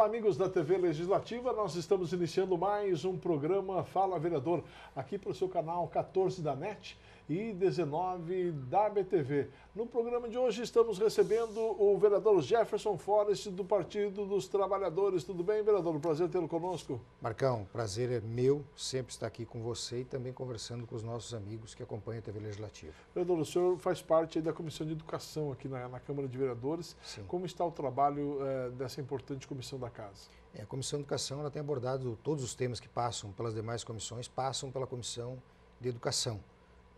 Olá, amigos da TV Legislativa. Nós estamos iniciando mais um programa Fala Vereador aqui para o seu canal 14 da NET e 19 da BTV. No programa de hoje estamos recebendo o vereador Jefferson Forrest do Partido dos Trabalhadores. Tudo bem, vereador? Prazer tê-lo conosco. Marcão, prazer é meu sempre estar aqui com você e também conversando com os nossos amigos que acompanham a TV Legislativa. Vereador, o senhor faz parte da Comissão de Educação aqui na, na Câmara de Vereadores. Sim. Como está o trabalho eh, dessa importante comissão da Casa? É, a Comissão de Educação ela tem abordado todos os temas que passam pelas demais comissões, passam pela Comissão de Educação.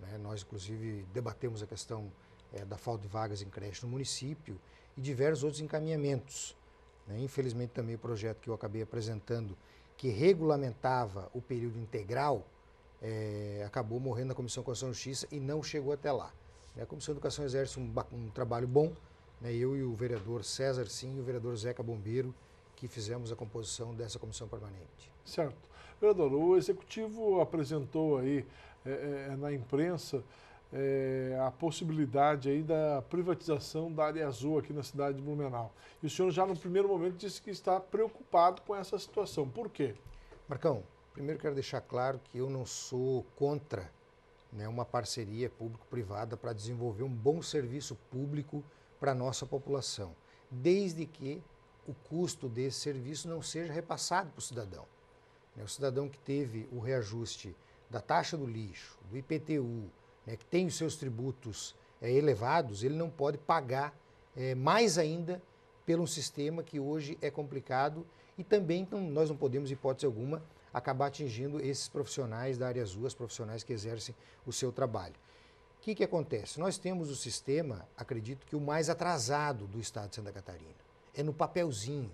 Né? Nós, inclusive, debatemos a questão é, da falta de vagas em creche no município e diversos outros encaminhamentos. Né? Infelizmente, também o projeto que eu acabei apresentando, que regulamentava o período integral, é, acabou morrendo na Comissão de Constituição e Justiça e não chegou até lá. Né? A Comissão de Educação exerce um, um trabalho bom, né? eu e o vereador César Sim e o vereador Zeca Bombeiro, que fizemos a composição dessa comissão permanente. Certo. Vereador, o Executivo apresentou aí é, é, é, na imprensa é, a possibilidade aí da privatização da área azul aqui na cidade de Blumenau. E o senhor já no primeiro momento disse que está preocupado com essa situação. Por quê? Marcão, primeiro quero deixar claro que eu não sou contra né, uma parceria público-privada para desenvolver um bom serviço público para a nossa população, desde que o custo desse serviço não seja repassado para o cidadão. Né, o cidadão que teve o reajuste da taxa do lixo, do IPTU, né, que tem os seus tributos é, elevados, ele não pode pagar é, mais ainda pelo sistema que hoje é complicado e também nós não podemos, hipótese alguma, acabar atingindo esses profissionais da área azul, as profissionais que exercem o seu trabalho. O que, que acontece? Nós temos o sistema, acredito que o mais atrasado do Estado de Santa Catarina. É no papelzinho.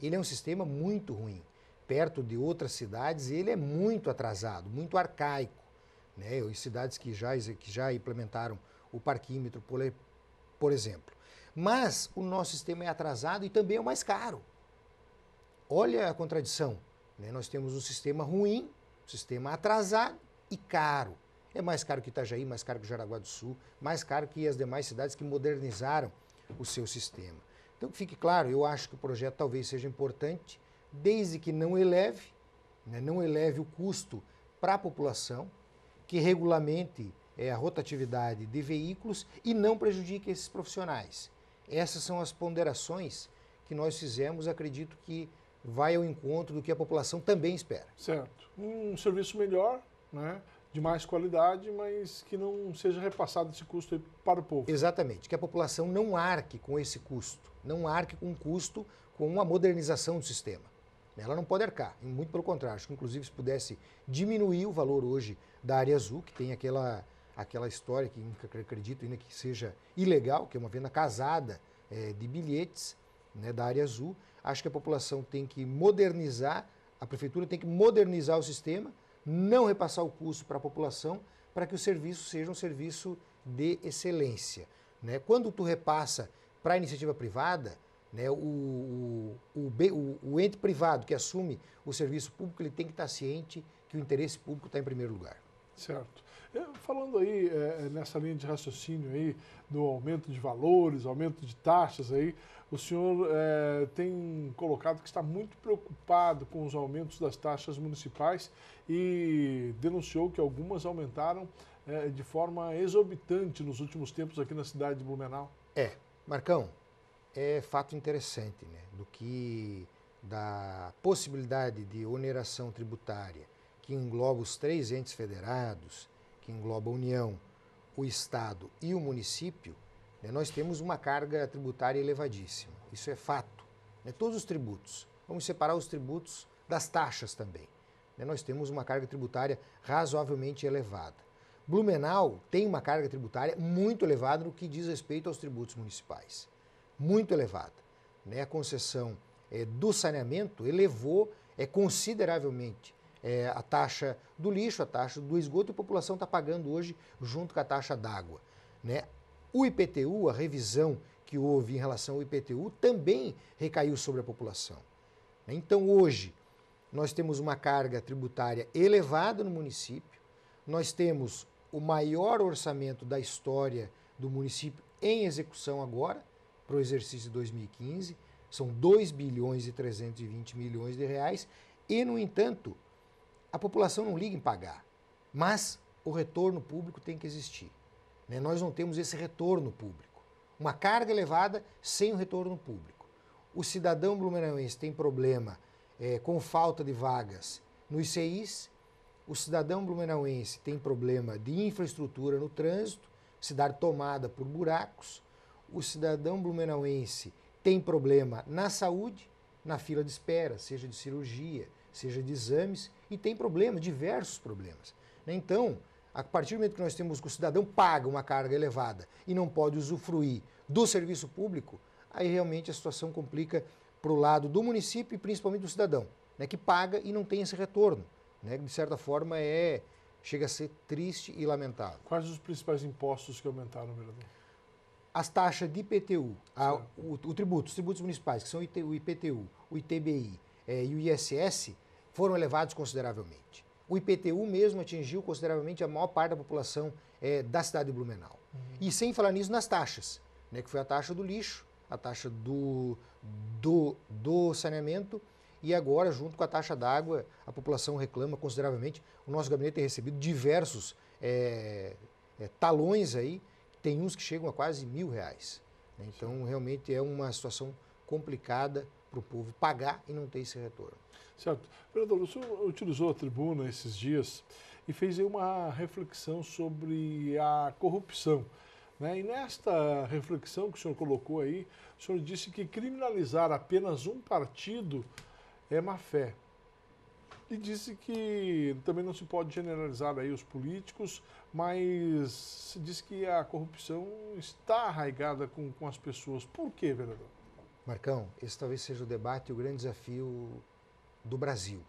Ele é um sistema muito ruim perto de outras cidades, ele é muito atrasado, muito arcaico. Né? Em cidades que já, que já implementaram o parquímetro, por exemplo. Mas o nosso sistema é atrasado e também é o mais caro. Olha a contradição. Né? Nós temos um sistema ruim, um sistema atrasado e caro. É mais caro que Itajaí, mais caro que Jaraguá do Sul, mais caro que as demais cidades que modernizaram o seu sistema. Então, fique claro, eu acho que o projeto talvez seja importante, desde que não eleve, né, não eleve o custo para a população, que regulamente é, a rotatividade de veículos e não prejudique esses profissionais. Essas são as ponderações que nós fizemos, acredito que vai ao encontro do que a população também espera. Certo. Um serviço melhor, né? de mais qualidade, mas que não seja repassado esse custo para o povo. Exatamente, que a população não arque com esse custo, não arque com um custo com uma modernização do sistema. Ela não pode arcar, muito pelo contrário. Acho que, inclusive, se pudesse diminuir o valor hoje da área azul, que tem aquela, aquela história que acredito ainda que seja ilegal, que é uma venda casada é, de bilhetes né, da área azul, acho que a população tem que modernizar, a prefeitura tem que modernizar o sistema, não repassar o custo para a população, para que o serviço seja um serviço de excelência. Né? Quando tu repassa para a iniciativa privada, né? O, o, o, o, ente privado que assume o serviço público ele tem que estar ciente que o interesse público está em primeiro lugar. Certo. É, falando aí é, é, nessa linha de raciocínio aí do aumento de valores, aumento de taxas aí, o senhor é, tem colocado que está muito preocupado com os aumentos das taxas municipais e denunciou que algumas aumentaram é, de forma exorbitante nos últimos tempos aqui na cidade de Blumenau. É, Marcão, é fato interessante, né? do que da possibilidade de oneração tributária que engloba os três entes federados, que engloba a União, o Estado e o município, né? nós temos uma carga tributária elevadíssima. Isso é fato. Né? Todos os tributos. Vamos separar os tributos das taxas também. Né? Nós temos uma carga tributária razoavelmente elevada. Blumenau tem uma carga tributária muito elevada no que diz respeito aos tributos municipais muito elevada. Né? A concessão é, do saneamento elevou é, consideravelmente é, a taxa do lixo, a taxa do esgoto, e a população está pagando hoje junto com a taxa d'água. Né? O IPTU, a revisão que houve em relação ao IPTU, também recaiu sobre a população. Né? Então, hoje, nós temos uma carga tributária elevada no município, nós temos o maior orçamento da história do município em execução agora, para o exercício 2015, são 2 bilhões e 320 milhões de reais, e, no entanto, a população não liga em pagar, mas o retorno público tem que existir. Né? Nós não temos esse retorno público. Uma carga elevada sem o retorno público. O cidadão blumenauense tem problema é, com falta de vagas nos ICIs, o cidadão blumenauense tem problema de infraestrutura no trânsito, cidade tomada por buracos, o cidadão blumenauense tem problema na saúde, na fila de espera, seja de cirurgia, seja de exames, e tem problemas, diversos problemas. Né? Então, a partir do momento que nós temos que o cidadão paga uma carga elevada e não pode usufruir do serviço público, aí realmente a situação complica para o lado do município e principalmente do cidadão, né, que paga e não tem esse retorno. Né, de certa forma, é chega a ser triste e lamentável. Quais os principais impostos que aumentaram, vereador? as taxas de IPTU, a, o, o, tributo, os tributos municipais, que são o IPTU, o ITBI é, e o ISS, foram elevados consideravelmente. O IPTU mesmo atingiu consideravelmente a maior parte da população é, da cidade de Blumenau. Uhum. E sem falar nisso nas taxas, né, que foi a taxa do lixo, a taxa do, do, do saneamento e agora, junto com a taxa d'água, a população reclama consideravelmente. O nosso gabinete tem recebido diversos é, é talões aí tem uns que chegam a quase mil reais. Né? Então, realmente é uma situação complicada para o povo pagar e não ter esse retorno. Certo. Vereador, o senhor utilizou a tribuna esses dias e fez uma reflexão sobre a corrupção. Né? E nesta reflexão que o senhor colocou aí, o senhor disse que criminalizar apenas um partido é má fé e disse que também não se pode generalizar aí os políticos, mas se diz que a corrupção está arraigada com, com as pessoas. Por quê, vereador? Marcão, esse talvez seja o debate e o grande desafio do Brasil.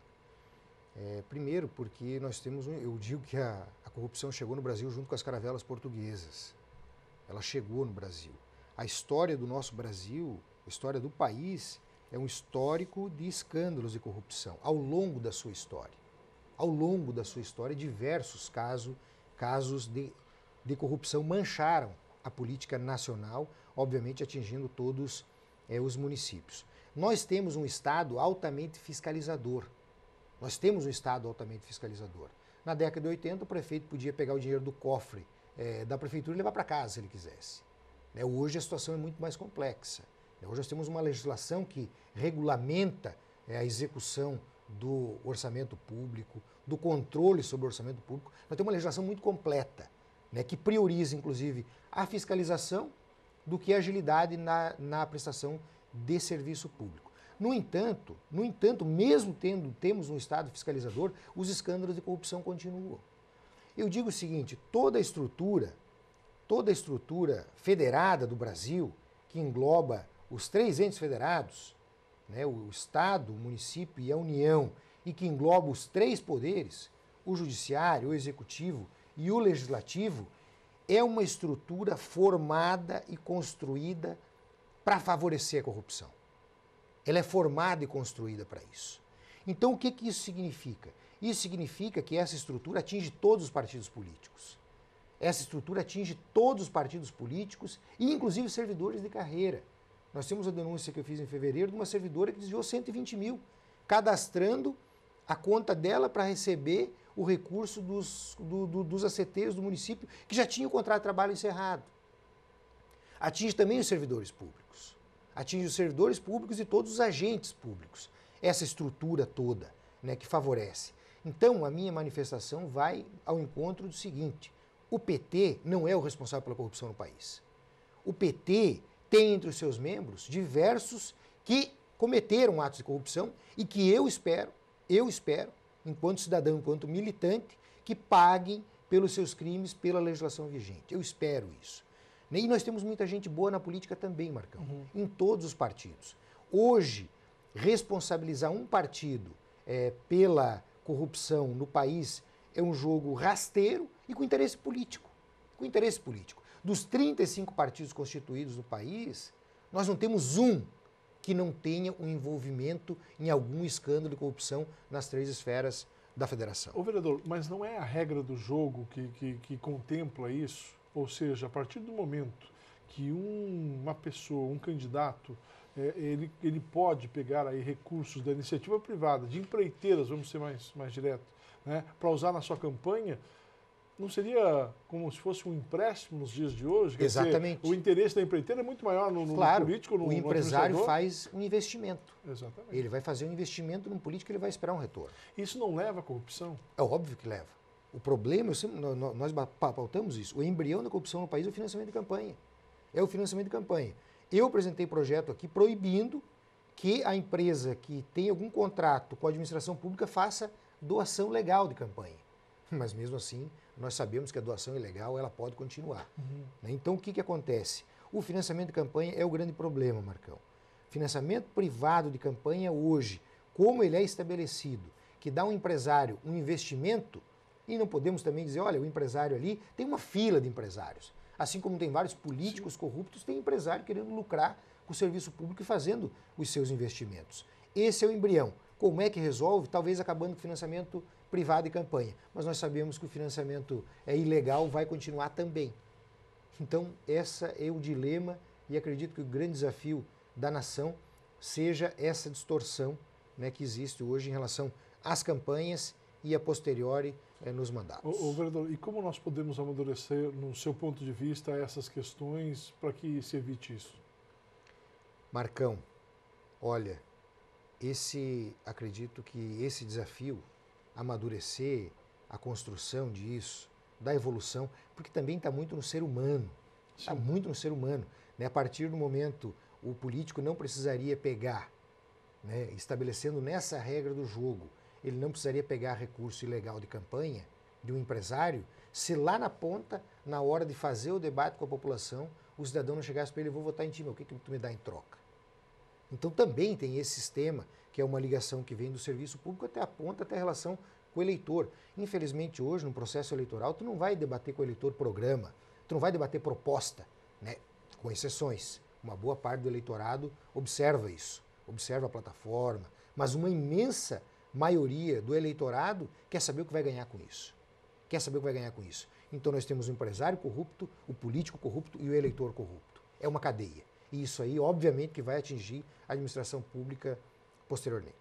É, primeiro, porque nós temos, um, eu digo que a, a corrupção chegou no Brasil junto com as caravelas portuguesas. Ela chegou no Brasil. A história do nosso Brasil, a história do país, é um histórico de escândalos de corrupção ao longo da sua história. Ao longo da sua história, diversos caso, casos de, de corrupção mancharam a política nacional, obviamente atingindo todos é, os municípios. Nós temos um Estado altamente fiscalizador. Nós temos um Estado altamente fiscalizador. Na década de 80, o prefeito podia pegar o dinheiro do cofre é, da prefeitura e levar para casa se ele quisesse. Né? Hoje a situação é muito mais complexa. É, hoje nós temos uma legislação que regulamenta é, a execução do orçamento público, do controle sobre o orçamento público. Nós temos uma legislação muito completa, né, que prioriza, inclusive, a fiscalização do que a é agilidade na, na prestação de serviço público. No entanto, no entanto, mesmo tendo temos um Estado fiscalizador, os escândalos de corrupção continuam. Eu digo o seguinte: toda a estrutura, toda a estrutura federada do Brasil, que engloba os três entes federados, né, o Estado, o município e a União, e que engloba os três poderes, o Judiciário, o Executivo e o Legislativo, é uma estrutura formada e construída para favorecer a corrupção. Ela é formada e construída para isso. Então, o que, que isso significa? Isso significa que essa estrutura atinge todos os partidos políticos. Essa estrutura atinge todos os partidos políticos e, inclusive, servidores de carreira. Nós temos a denúncia que eu fiz em fevereiro de uma servidora que desviou 120 mil, cadastrando a conta dela para receber o recurso dos, do, do, dos aceteiros do município, que já tinha o contrato de trabalho encerrado. Atinge também os servidores públicos. Atinge os servidores públicos e todos os agentes públicos. Essa estrutura toda né, que favorece. Então, a minha manifestação vai ao encontro do seguinte: o PT não é o responsável pela corrupção no país. O PT tem entre os seus membros diversos que cometeram atos de corrupção e que eu espero, eu espero, enquanto cidadão, enquanto militante, que paguem pelos seus crimes pela legislação vigente. Eu espero isso. E nós temos muita gente boa na política também, Marcão, uhum. em todos os partidos. Hoje, responsabilizar um partido é, pela corrupção no país é um jogo rasteiro e com interesse político. Com interesse político. Dos 35 partidos constituídos no país, nós não temos um que não tenha um envolvimento em algum escândalo de corrupção nas três esferas da federação. Ô vereador, mas não é a regra do jogo que, que, que contempla isso? Ou seja, a partir do momento que um, uma pessoa, um candidato, é, ele, ele pode pegar aí recursos da iniciativa privada, de empreiteiras, vamos ser mais, mais direto, né, para usar na sua campanha, não seria como se fosse um empréstimo nos dias de hoje? Quer Exatamente. Dizer, o interesse da empreiteira é muito maior no, no claro, político, no O empresário no faz um investimento. Exatamente. Ele vai fazer um investimento num político, e ele vai esperar um retorno. Isso não leva à corrupção? É óbvio que leva. O problema, nós pautamos isso, o embrião da corrupção no país é o financiamento de campanha. É o financiamento de campanha. Eu apresentei projeto aqui proibindo que a empresa que tem algum contrato com a administração pública faça doação legal de campanha mas mesmo assim nós sabemos que a doação ilegal é ela pode continuar. Uhum. Né? Então o que, que acontece? O financiamento de campanha é o grande problema, Marcão. Financiamento privado de campanha hoje, como ele é estabelecido, que dá um empresário um investimento, e não podemos também dizer, olha, o empresário ali tem uma fila de empresários. Assim como tem vários políticos Sim. corruptos, tem empresário querendo lucrar com o serviço público e fazendo os seus investimentos. Esse é o embrião. Como é que resolve? Talvez acabando com o financiamento privada e campanha. Mas nós sabemos que o financiamento é ilegal, vai continuar também. Então, esse é o dilema e acredito que o grande desafio da nação seja essa distorção né, que existe hoje em relação às campanhas e a posteriori eh, nos mandatos. O, o, vereador, e como nós podemos amadurecer, no seu ponto de vista, essas questões para que se evite isso? Marcão, olha, esse acredito que esse desafio amadurecer a construção disso, da evolução, porque também está muito no ser humano. Está muito no ser humano. Né? A partir do momento, o político não precisaria pegar, né? estabelecendo nessa regra do jogo, ele não precisaria pegar recurso ilegal de campanha de um empresário, se lá na ponta, na hora de fazer o debate com a população, o cidadão não chegasse para ele, vou votar em ti, mas o que, que tu me dá em troca? Então também tem esse sistema que é uma ligação que vem do serviço público até a ponta, até a relação com o eleitor. Infelizmente, hoje, no processo eleitoral, tu não vai debater com o eleitor programa, tu não vai debater proposta, né? com exceções. Uma boa parte do eleitorado observa isso, observa a plataforma, mas uma imensa maioria do eleitorado quer saber o que vai ganhar com isso. Quer saber o que vai ganhar com isso. Então nós temos o empresário corrupto, o político corrupto e o eleitor corrupto. É uma cadeia. E isso aí, obviamente, que vai atingir a administração pública posteriormente.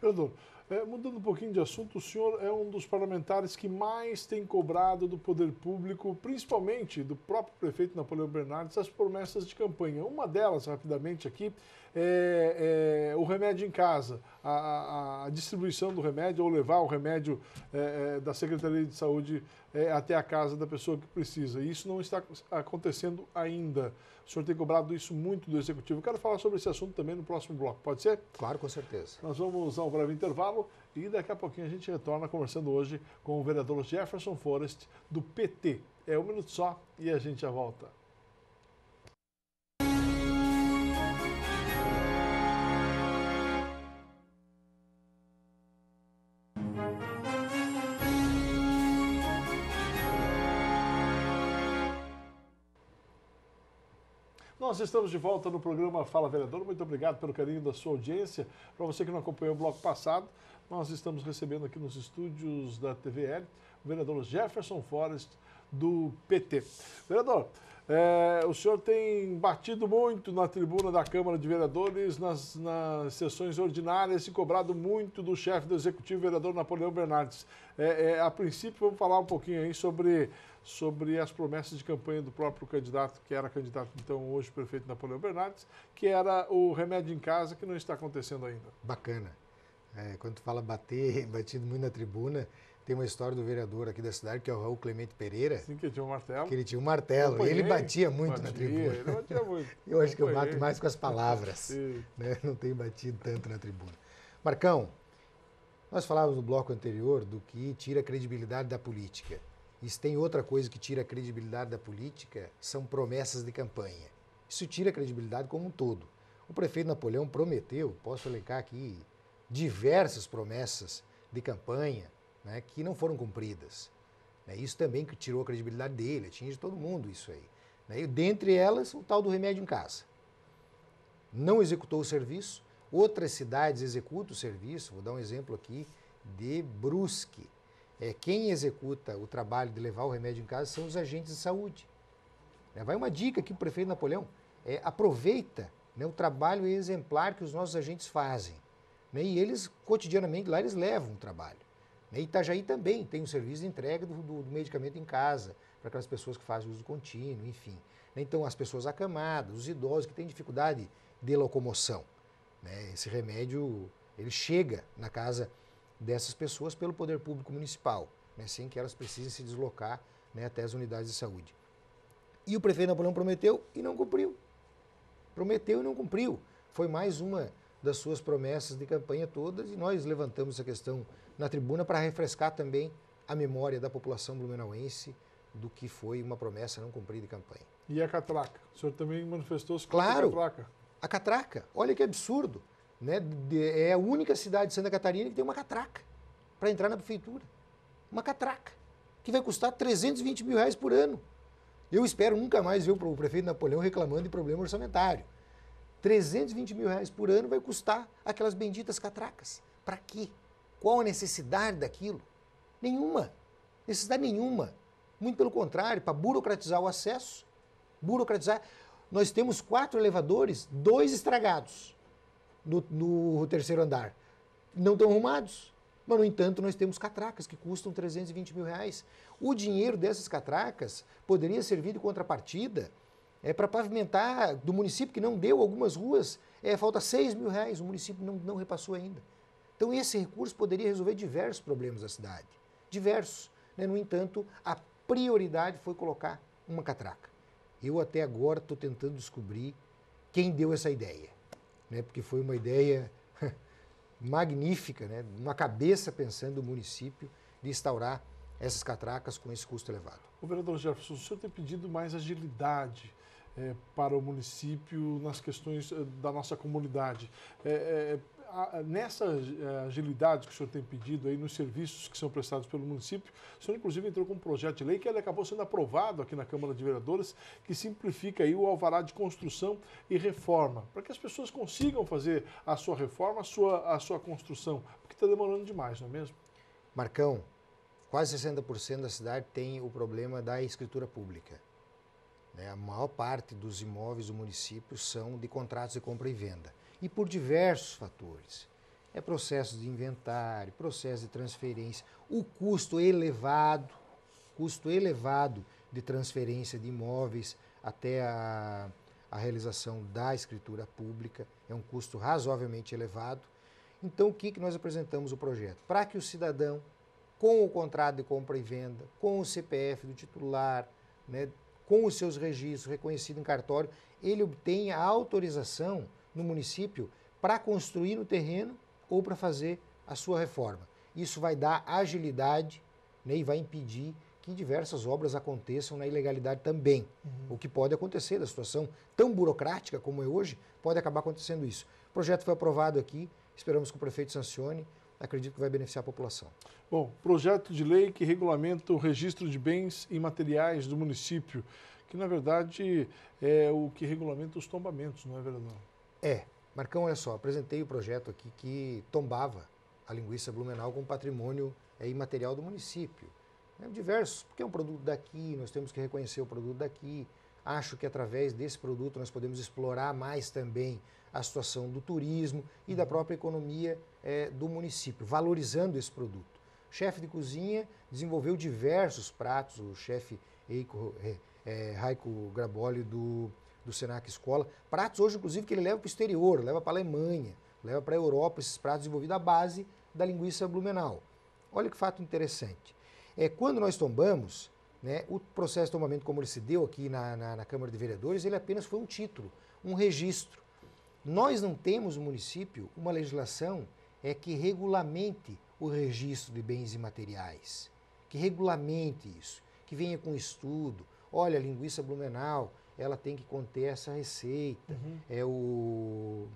Perdão, é, mudando um pouquinho de assunto, o senhor é um dos parlamentares que mais tem cobrado do poder público, principalmente do próprio prefeito Napoleão Bernardes, as promessas de campanha. Uma delas, rapidamente aqui, é, é, o remédio em casa, a, a, a, distribuição do remédio ou levar o remédio é, é da Secretaria de Saúde é, até a casa da pessoa que precisa. isso não está acontecendo ainda. O senhor tem cobrado isso muito do Executivo. Eu quero falar sobre esse assunto também no próximo bloco, pode ser? Claro, com certeza. Nós vamos um breve intervalo e daqui a pouquinho a gente retorna conversando hoje com o vereador Jefferson Forrest, do PT. É um minuto só e a gente já volta. Nós estamos de volta no programa Fala Vereador. Muito obrigado pelo carinho da sua audiência. Para você que não acompanhou o bloco passado, nós estamos recebendo aqui nos estúdios da TVL o vereador Jefferson Forrest, do PT. Vereador, é, o senhor tem batido muito na tribuna da Câmara de Vereadores, nas, nas sessões ordinárias e cobrado muito do chefe do Executivo, vereador Napoleão Bernardes. É, é, a princípio, vamos falar um pouquinho aí sobre sobre as promessas de campanha do próprio candidato, que era candidato então hoje prefeito Napoleão Bernardes, que era o remédio em casa que não está acontecendo ainda. Bacana. É, quando tu fala bater, batido muito na tribuna, tem uma história do vereador aqui da cidade, que é o Raul Clemente Pereira. Sim, que ele tinha um martelo. Que ele tinha um martelo. Ele batia muito batia, na tribuna. Ele batia muito. Eu acho que eu bato mais com as palavras. Né? Não tenho batido tanto na tribuna. Marcão, nós falávamos no bloco anterior do que tira a credibilidade da política. Isso tem outra coisa que tira a credibilidade da política, são promessas de campanha. Isso tira a credibilidade como um todo. O prefeito Napoleão prometeu, posso elencar aqui, diversas promessas de campanha né, que não foram cumpridas. Né, isso também que tirou a credibilidade dele, atinge todo mundo isso aí. Né, e dentre elas, o tal do remédio em casa. Não executou o serviço, outras cidades executam o serviço, vou dar um exemplo aqui de Brusque é, quem executa o trabalho de levar o remédio em casa são os agentes de saúde. É, vai uma dica aqui para o prefeito Napoleão: é, aproveita né, o trabalho exemplar que os nossos agentes fazem. Né, e eles, cotidianamente, lá eles levam o trabalho. Né, Itajaí também tem um serviço de entrega do, do, do medicamento em casa, para aquelas pessoas que fazem uso contínuo, enfim. Né, então, as pessoas acamadas, os idosos que têm dificuldade de locomoção. Né, esse remédio ele chega na casa dessas pessoas pelo poder público municipal, né, sem que elas precisem se deslocar né, até as unidades de saúde. E o prefeito Napoleão prometeu e não cumpriu. Prometeu e não cumpriu. Foi mais uma das suas promessas de campanha todas e nós levantamos essa questão na tribuna para refrescar também a memória da população blumenauense do que foi uma promessa não cumprida de campanha. E a catraca? O senhor também manifestou-se claro, a catraca. A catraca, olha que absurdo. Né? É a única cidade de Santa Catarina que tem uma catraca para entrar na prefeitura. Uma catraca, que vai custar 320 mil reais por ano. Eu espero nunca mais ver o prefeito Napoleão reclamando de problema orçamentário. 320 mil reais por ano vai custar aquelas benditas catracas. Para quê? Qual a necessidade daquilo? Nenhuma. Necessidade nenhuma. Muito pelo contrário, para burocratizar o acesso, burocratizar. Nós temos quatro elevadores, dois estragados no terceiro andar. Não estão arrumados. Mas, no entanto, nós temos catracas que custam 320 mil reais. O dinheiro dessas catracas poderia servir de contrapartida é, para pavimentar do município que não deu algumas ruas. É, falta 6 mil reais, o município não, não repassou ainda. Então, esse recurso poderia resolver diversos problemas da cidade. Diversos. Né? No entanto, a prioridade foi colocar uma catraca. Eu até agora estou tentando descobrir quem deu essa ideia né, porque foi uma ideia magnífica, né, uma cabeça pensando o município de instaurar essas catracas com esse custo elevado. O vereador Jefferson, o senhor tem pedido mais agilidade é, para o município nas questões eh, da nossa comunidade. É, é, nessa eh, agilidade que o senhor tem pedido aí nos serviços que são prestados pelo município, o senhor inclusive entrou com um projeto de lei que ele acabou sendo aprovado aqui na Câmara de Vereadores, que simplifica aí o alvará de construção e reforma, para que as pessoas consigam fazer a sua reforma, a sua, a sua construção, porque está demorando demais, não é mesmo? Marcão, quase 60% da cidade tem o problema da escritura pública. Né? A maior parte dos imóveis do município são de contratos de compra e venda e por diversos fatores. É processo de inventário, processo de transferência, o custo elevado, custo elevado de transferência de imóveis até a, a realização da escritura pública, é um custo razoavelmente elevado. Então, o que, que nós apresentamos o projeto? Para que o cidadão, com o contrato de compra e venda, com o CPF do titular, né, com os seus registros reconhecidos em cartório, ele obtenha a autorização no município para construir no terreno ou para fazer a sua reforma. Isso vai dar agilidade né, e vai impedir que diversas obras aconteçam na ilegalidade também. Uhum. O que pode acontecer da situação tão burocrática como é hoje, pode acabar acontecendo isso. O projeto foi aprovado aqui, esperamos que o prefeito sancione, acredito que vai beneficiar a população. Bom, projeto de lei que regulamenta o registro de bens e materiais do município, que na verdade é o que regulamenta os tombamentos, não é verdade? É. Marcão, olha só, apresentei o projeto aqui que tombava a linguiça blumenau como patrimônio é, imaterial do município. É, diversos, porque é um produto daqui, nós temos que reconhecer o produto daqui. Acho que através desse produto nós podemos explorar mais também a situação do turismo e da própria economia é, do município, valorizando esse produto. O chefe de cozinha desenvolveu diversos pratos, o chefe é, Raico é, Graboli do do Senac Escola. Pratos hoje, inclusive, que ele leva para o exterior, leva para a Alemanha, leva para a Europa, esses pratos desenvolvidos à base da linguiça blumenau. Olha que fato interessante. É, quando nós tombamos, né, o processo de tombamento como ele se deu aqui na, na, na Câmara de Vereadores, ele apenas foi um título, um registro. Nós não temos no município uma legislação é que regulamente o registro de bens imateriais, que regulamente isso, que venha com estudo. Olha, linguiça blumenau, ela tem que conter essa receita. Uhum. É o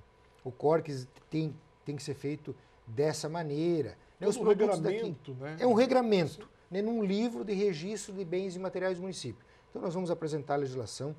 o Corques tem tem que ser feito dessa maneira. É um regramento, daqui, né? É um regramento, né, num livro de registro de bens e materiais do município. Então nós vamos apresentar a legislação,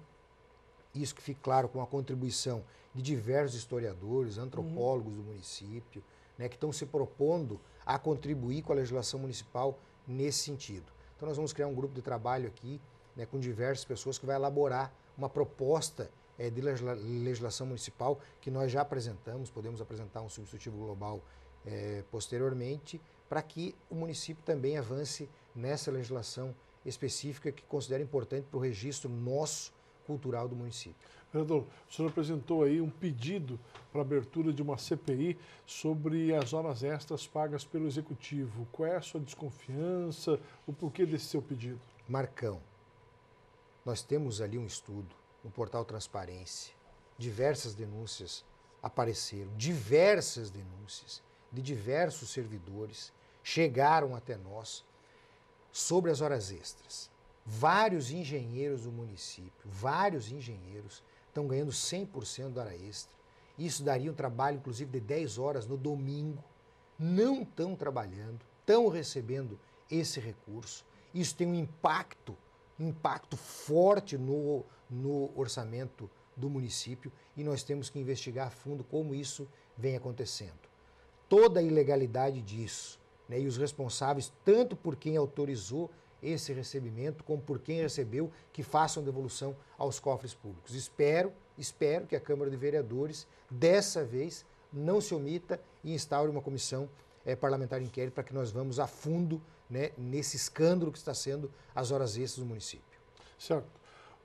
isso que fique claro com a contribuição de diversos historiadores, antropólogos uhum. do município, né, que estão se propondo a contribuir com a legislação municipal nesse sentido. Então nós vamos criar um grupo de trabalho aqui né, com diversas pessoas que vai elaborar uma proposta é, de legislação municipal que nós já apresentamos, podemos apresentar um substitutivo global é, posteriormente, para que o município também avance nessa legislação específica que considera importante para o registro nosso cultural do município. Vereador, o senhor apresentou aí um pedido para abertura de uma CPI sobre as horas extras pagas pelo Executivo. Qual é a sua desconfiança? O porquê desse seu pedido? Marcão, nós temos ali um estudo no portal Transparência. Diversas denúncias apareceram, diversas denúncias de diversos servidores chegaram até nós sobre as horas extras. Vários engenheiros do município, vários engenheiros estão ganhando 100% da hora extra. Isso daria um trabalho, inclusive, de 10 horas no domingo. Não estão trabalhando, estão recebendo esse recurso. Isso tem um impacto impacto forte no, no orçamento do município e nós temos que investigar a fundo como isso vem acontecendo. Toda a ilegalidade disso né, e os responsáveis, tanto por quem autorizou esse recebimento como por quem recebeu, que façam devolução aos cofres públicos. Espero, espero que a Câmara de Vereadores, dessa vez, não se omita e instaure uma comissão é, parlamentar de inquérito para que nós vamos a fundo né, nesse escândalo que está sendo as horas extras do município. Certo.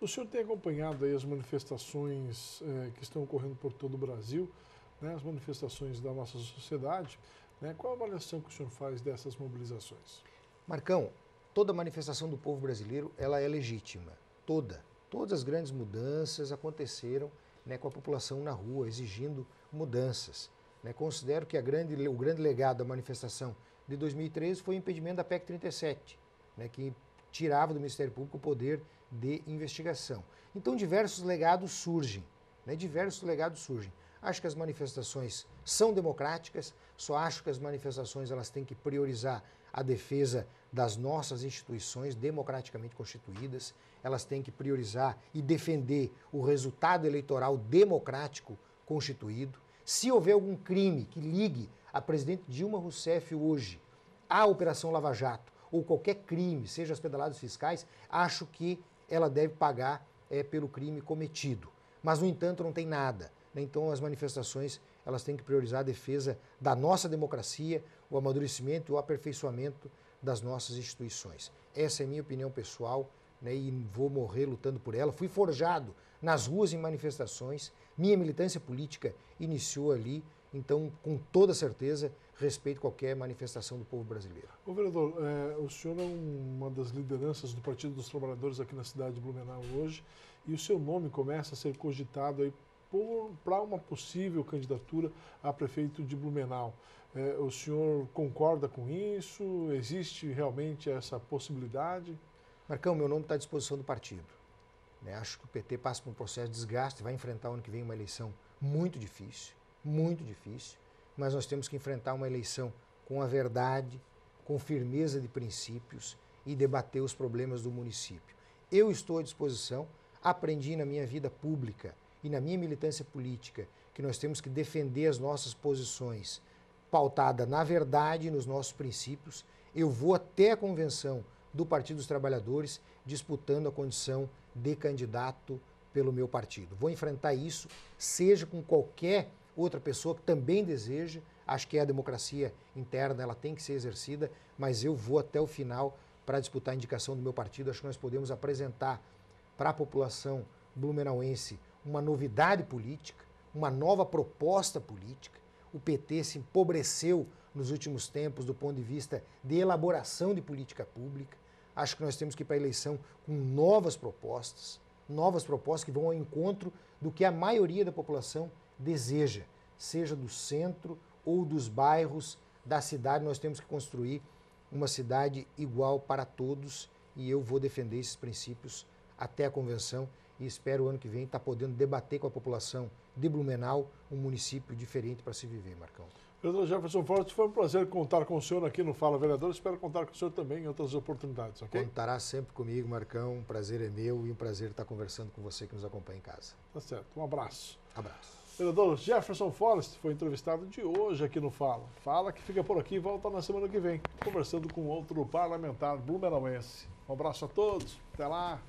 O senhor tem acompanhado as manifestações é, que estão ocorrendo por todo o Brasil, né, as manifestações da nossa sociedade. Né, qual a avaliação que o senhor faz dessas mobilizações? Marcão, toda manifestação do povo brasileiro ela é legítima, toda. Todas as grandes mudanças aconteceram né, com a população na rua exigindo mudanças. Né? Considero que grande, o grande legado da manifestação de 2013 foi o impedimento da PEC 37, né? que tirava do Ministério Público o poder de investigação. Então, diversos legados surgem, né? diversos legados surgem. Acho que as manifestações são democráticas, só acho que as manifestações elas têm que priorizar a defesa das nossas instituições democraticamente constituídas, elas têm que priorizar e defender o resultado eleitoral democrático constituído, se houver algum crime que ligue a presidente Dilma Rousseff hoje à Operação Lava Jato, ou qualquer crime, seja as pedaladas fiscais, acho que ela deve pagar é, pelo crime cometido. Mas, no entanto, não tem nada. Né? Então, as manifestações elas têm que priorizar a defesa da nossa democracia, o amadurecimento e o aperfeiçoamento das nossas instituições. Essa é a minha opinião pessoal né, e vou morrer lutando por ela. Fui forjado nas ruas em manifestações. Minha militância política iniciou ali. Então, com toda certeza, respeito qualquer manifestação do povo brasileiro. O vereador, é, o senhor é uma das lideranças do Partido dos Trabalhadores aqui na cidade de Blumenau hoje, e o seu nome começa a ser cogitado aí para uma possível candidatura a prefeito de Blumenau. É, o senhor concorda com isso? Existe realmente essa possibilidade? Marcão, meu nome está à disposição do partido. Né? Acho que o PT passa por um processo de desgaste, vai enfrentar ano que vem uma eleição muito difícil, muito difícil, mas nós temos que enfrentar uma eleição com a verdade, com firmeza de princípios e debater os problemas do município. Eu estou à disposição, aprendi na minha vida pública e na minha militância política que nós temos que defender as nossas posições pautada na verdade, nos nossos princípios. Eu vou até a convenção do Partido dos Trabalhadores disputando a condição de candidato pelo meu partido. Vou enfrentar isso, seja com qualquer outra pessoa que também deseje. Acho que é a democracia interna, ela tem que ser exercida, mas eu vou até o final para disputar a indicação do meu partido. Acho que nós podemos apresentar para a população blumenauense uma novidade política, uma nova proposta política. O PT se empobreceu nos últimos tempos do ponto de vista de elaboração de política pública. Acho que nós temos que ir para a eleição com novas propostas, novas propostas que vão ao encontro do que a maioria da população deseja, seja do centro ou dos bairros da cidade. Nós temos que construir uma cidade igual para todos e eu vou defender esses princípios até a convenção e espero o ano que vem estar tá podendo debater com a população de Blumenau um município diferente para se viver, Marcão. Vereador Jefferson Forte, foi um prazer contar com o senhor aqui no Fala Vereador. Espero contar com o senhor também em outras oportunidades, ok? Contará sempre comigo, Marcão. Um prazer é meu e um prazer estar tá conversando com você que nos acompanha em casa. Tá certo. Um abraço. Abraço. Vereador Jefferson Forrest foi entrevistado de hoje aqui no Fala. Fala que fica por aqui e volta na semana que vem, conversando com outro parlamentar blumenauense. Um abraço a todos. Até lá.